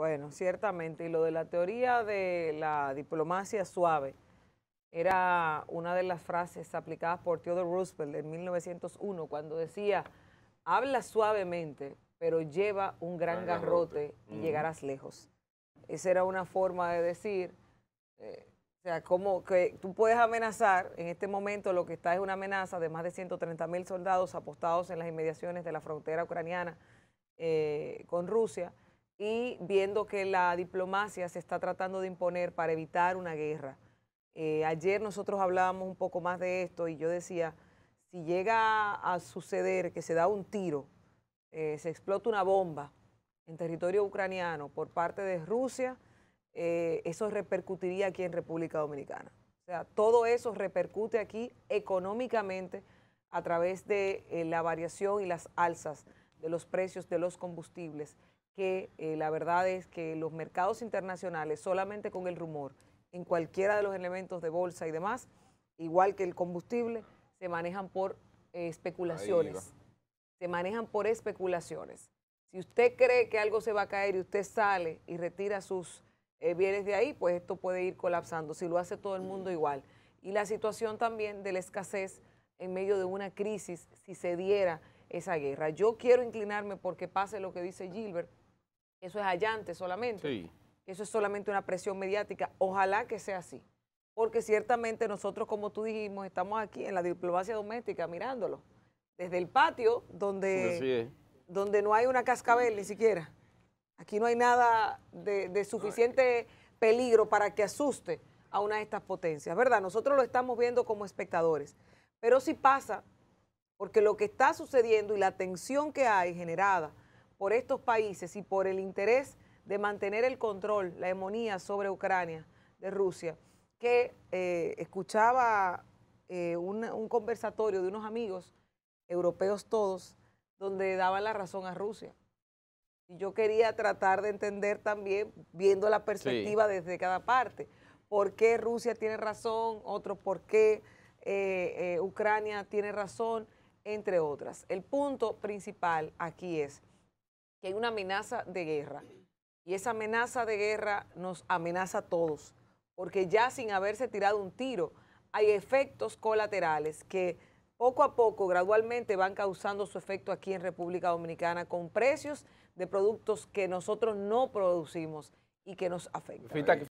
Bueno, ciertamente. Y lo de la teoría de la diplomacia suave era una de las frases aplicadas por Theodore Roosevelt en 1901, cuando decía, habla suavemente, pero lleva un gran, garrote, y llegarás lejos. Esa era una forma de decir, eh, o sea, como que tú puedes amenazar, en este momento lo que está es una amenaza de más de 130 mil soldados apostados en las inmediaciones de la frontera ucraniana eh, con Rusia, y viendo que la diplomacia se está tratando de imponer para evitar una guerra. Eh, ayer nosotros hablábamos un poco más de esto y yo decía, si llega a suceder que se da un tiro, eh, se explota una bomba en territorio ucraniano por parte de Rusia, eh, eso repercutiría aquí en República Dominicana. O sea, todo eso repercute aquí económicamente a través de la variación y las alzas de los precios de los combustibles, que eh, la verdad es que los mercados internacionales solamente con el rumor en cualquiera de los elementos de bolsa y demás, igual que el combustible, se manejan por eh, especulaciones. Se manejan por especulaciones. Si usted cree que algo se va a caer y usted sale y retira sus eh, bienes de ahí, pues esto puede ir colapsando. Si lo hace todo el mundo igual. Y la situación también de la escasez en medio de una crisis si se diera esa guerra. Yo quiero inclinarme porque pase lo que dice Gilbert, eso es allante solamente, sí. eso es solamente una presión mediática, ojalá que sea así, porque ciertamente nosotros, como tú dijimos, estamos aquí en la diplomacia doméstica mirándolo, desde el patio donde, donde no hay una cascabel ni siquiera, aquí no hay nada de, de suficiente peligro para que asuste a una de estas potencias, ¿verdad? Nosotros lo estamos viendo como espectadores. Pero sí pasa, porque lo que está sucediendo y la tensión que hay generada por estos países y por el interés de mantener el control, la hegemonía sobre Ucrania de Rusia, que eh, escuchaba eh, un, conversatorio de unos amigos, europeos todos, donde daban la razón a Rusia. Y yo quería tratar de entender también, viendo la perspectiva desde cada parte, por qué Rusia tiene razón, otros por qué. Eh, eh, Ucrania tiene razón, entre otras. El punto principal aquí es que hay una amenaza de guerra y esa amenaza de guerra nos amenaza a todos, porque ya sin haberse tirado un tiro, hay efectos colaterales que poco a poco, gradualmente, van causando su efecto aquí en República Dominicana con precios de productos que nosotros no producimos y que nos afectan.